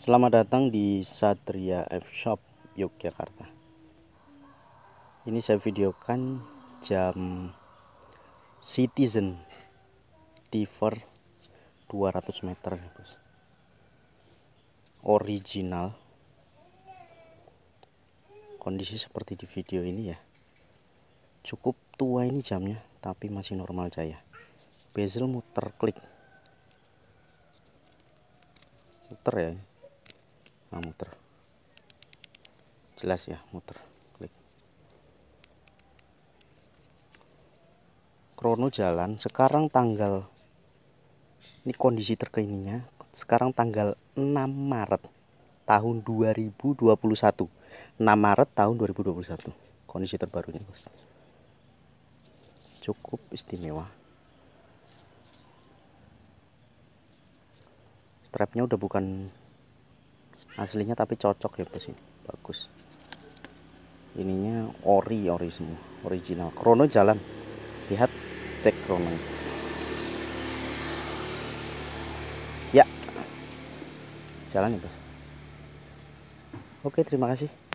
Selamat datang di Satria F Shop Yogyakarta. Ini saya videokan jam Citizen Diver 200 meter, ya, Bos. Original. Kondisi seperti di video ini ya. Cukup tua ini jamnya, tapi masih normal jaya. Bezel muter klik. Muter ya nah muter jelas ya muter klik krono jalan sekarang tanggal ini kondisi terkininya sekarang tanggal 6 Maret tahun 2021 6 Maret tahun 2021 kondisi terbarunya cukup istimewa strapnya udah bukan aslinya tapi cocok ya bos ini ya. bagus ininya ori ori semua original krono jalan lihat cek krono ya jalan ya bos oke terima kasih